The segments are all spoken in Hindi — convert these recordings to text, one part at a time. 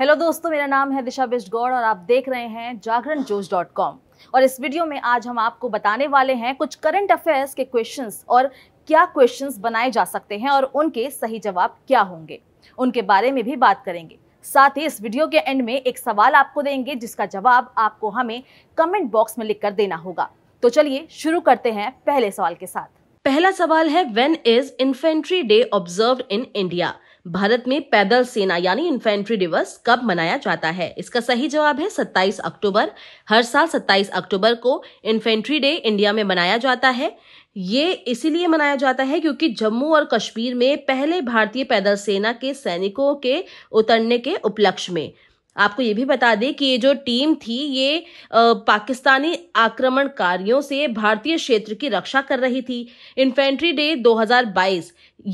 हेलो दोस्तों मेरा नाम है दिशा बिस्ट गौड़ और आप देख रहे हैं जागरण जोश डॉट कॉम और इस वीडियो में आज हम आपको बताने वाले हैं कुछ करंट अफेयर्स के क्वेश्चंस और क्या क्वेश्चंस बनाए जा सकते हैं और उनके सही जवाब क्या होंगे उनके बारे में भी बात करेंगे साथ ही इस वीडियो के एंड में एक सवाल आपको देंगे जिसका जवाब आपको हमें कमेंट बॉक्स में लिख कर देना होगा तो चलिए शुरू करते हैं पहले सवाल के साथ पहला सवाल है when is infantry day observe in India Bharat में पैदल सेना यानी इन्फेंट्री दिवस कब मनाया जाता है इसका सही जवाब है 27 अक्टूबर हर साल 27 अक्टूबर को इन्फेंट्री डे इंडिया में मनाया जाता है ये इसीलिए मनाया जाता है क्योंकि जम्मू और कश्मीर में पहले भारतीय पैदल सेना के सैनिकों के उतरने के उपलक्ष्य में आपको ये भी बता दें कि ये जो टीम थी ये पाकिस्तानी आक्रमणकारियों से भारतीय क्षेत्र की रक्षा कर रही थी इन्फेंट्री डे 2022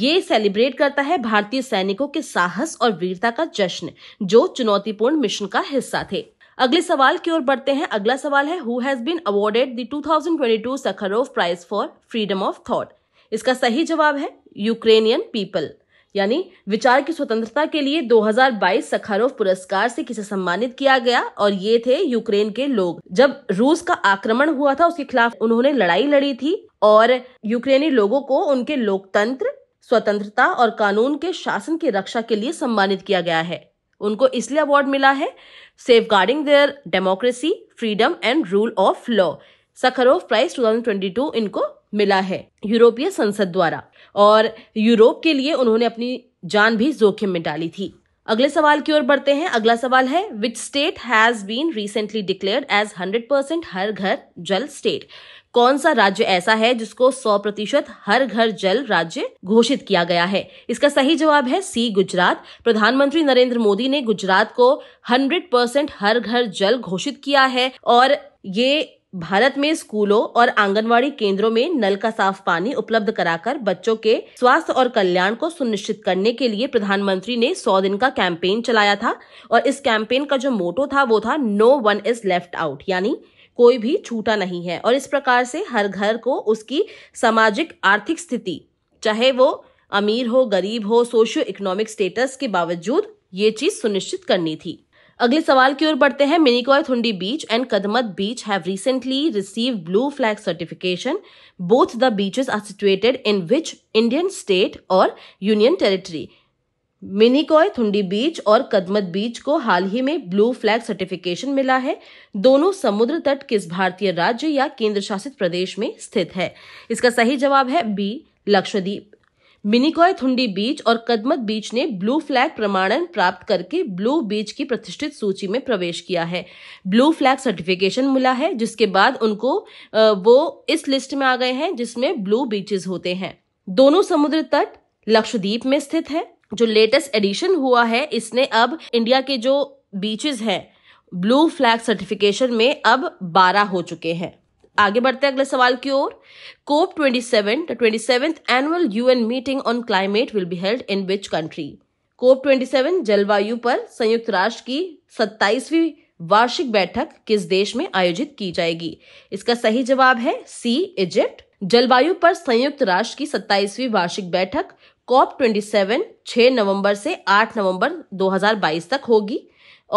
ये सेलिब्रेट करता है भारतीय सैनिकों के साहस और वीरता का जश्न जो चुनौतीपूर्ण मिशन का हिस्सा थे अगले सवाल की ओर बढ़ते हैं अगला सवाल है who has been awarded the 2022 Sakharov prize for freedom of thought इसका सही जवाब है यूक्रेनियन पीपल यानी विचार की स्वतंत्रता के लिए 2022 सखारोव पुरस्कार से किसे सम्मानित किया गया और ये थे यूक्रेन के लोग जब रूस का आक्रमण हुआ था उसके खिलाफ उन्होंने लड़ाई लड़ी थी और यूक्रेनी लोगों को उनके लोकतंत्र स्वतंत्रता और कानून के शासन की रक्षा के लिए सम्मानित किया गया है उनको इसलिए अवार्ड मिला है safeguarding their democracy freedom and rule of law Sakharov prize 2022 इनको मिला है यूरोपीय संसद द्वारा और यूरोप के लिए उन्होंने अपनी जान भी जोखिम में डाली थी अगले सवाल की ओर बढ़ते हैं अगला सवाल है which state has been recently declared as hundred percent Har Ghar Jal state कौन सा राज्य ऐसा है जिसको 100 प्रतिशत हर घर जल राज्य घोषित किया गया है इसका सही जवाब है सी गुजरात प्रधानमंत्री नरेंद्र मोदी ने गुजरात को 100 परसेंट हर घर जल घोषित किया है और ये भारत में स्कूलों और आंगनवाड़ी केंद्रों में नल का साफ पानी उपलब्ध कराकर बच्चों के स्वास्थ्य और कल्याण को सुनिश्चित करने के लिए प्रधानमंत्री ने 100 दिन का कैंपेन चलाया था और इस कैंपेन का जो मोटो था वो था no one is left out यानी कोई भी छूटा नहीं है और इस प्रकार से हर घर को उसकी सामाजिक आर्थिक स्थिति चाहे वो अमीर हो गरीब हो सोशियो इकोनॉमिक स्टेटस के बावजूद ये चीज सुनिश्चित करनी थी अगले सवाल की ओर बढ़ते हैं Minicoy Thundi beach and Kadmat beach have recently receive blue flag certification both the beaches are situated in which Indian state और union territory Minicoy Thundi beach और कदमत बीच को हाल ही में ब्लू फ्लैग सर्टिफिकेशन मिला है दोनों समुद्र तट किस भारतीय राज्य या केंद्र शासित प्रदेश में स्थित है इसका सही जवाब है बी लक्षद्वीप मिनिकॉय थुंडी बीच और कदमत बीच ने ब्लू फ्लैग प्रमाणन प्राप्त करके ब्लू बीच की प्रतिष्ठित सूची में प्रवेश किया है ब्लू फ्लैग सर्टिफिकेशन मिला है जिसके बाद उनको वो इस लिस्ट में आ गए हैं जिसमें ब्लू बीचेस होते हैं दोनों समुद्र तट लक्षद्वीप में स्थित है जो लेटेस्ट एडिशन हुआ है इसने अब इंडिया के जो बीचेस हैं ब्लू फ्लैग सर्टिफिकेशन में अब 12 हो चुके हैं आगे बढ़ते हैं अगले सवाल की ओर COP twenty seven twenty seventh annual UN meeting on climate will be held in which country COP twenty seven जलवायु पर संयुक्त राष्ट्र की सत्ताईसवीं वार्षिक बैठक किस देश में आयोजित की जाएगी इसका सही जवाब है सी इजिप्ट जलवायु पर संयुक्त राष्ट्र की सत्ताईसवीं वार्षिक बैठक कॉप ट्वेंटी सेवन छह नवम्बर से 8 नवंबर 2022 तक होगी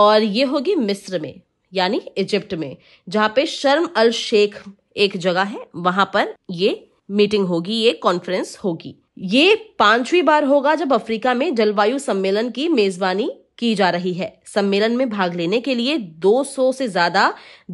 और ये होगी मिस्र में यानी इजिप्ट में जहां पे शर्म अल शेख एक जगह है वहां पर ये मीटिंग होगी ये कॉन्फ्रेंस होगी ये पांचवी बार होगा जब अफ्रीका में जलवायु सम्मेलन की मेजबानी की जा रही है सम्मेलन में भाग लेने के लिए 200 से ज्यादा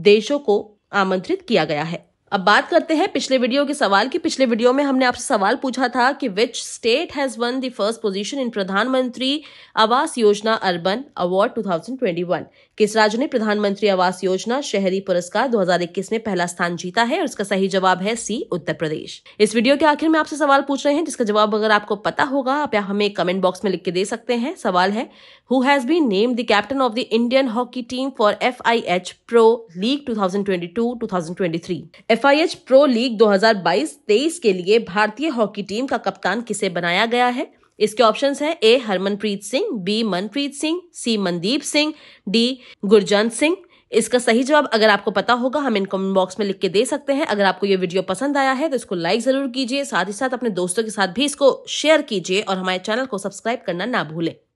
देशों को आमंत्रित किया गया है अब बात करते हैं पिछले वीडियो के सवाल की पिछले वीडियो में हमने आपसे सवाल पूछा था कि which state has won the first position in Pradhanmantri Awas योजना अर्बन अवार्ड 2021 किस राज्य ने प्रधानमंत्री आवास योजना शहरी पुरस्कार 2021 में पहला स्थान जीता है और इसका सही जवाब है सी उत्तर प्रदेश इस वीडियो के आखिर में आपसे सवाल पूछ रहे हैं जिसका जवाब अगर आपको पता होगा आप हमें कमेंट बॉक्स में लिख के दे सकते हैं सवाल है who has been name the captain of the Indian hockey team for F I H pro league two thousand twenty two two thousand twenty three FIH pro league 2022-23 के लिए भारतीय हॉकी टीम का कप्तान किसे बनाया गया है इसके ऑप्शंस हैं A Harmanpreet Singh B Manpreet Singh C Mandeep Singh D Gurjant Singh इसका सही जवाब अगर आपको पता होगा हम इन कमेंट बॉक्स में लिख के दे सकते हैं अगर आपको ये वीडियो पसंद आया है तो इसको लाइक जरूर कीजिए साथ ही साथ अपने दोस्तों के साथ भी इसको शेयर कीजिए और हमारे चैनल को सब्सक्राइब करना ना भूलें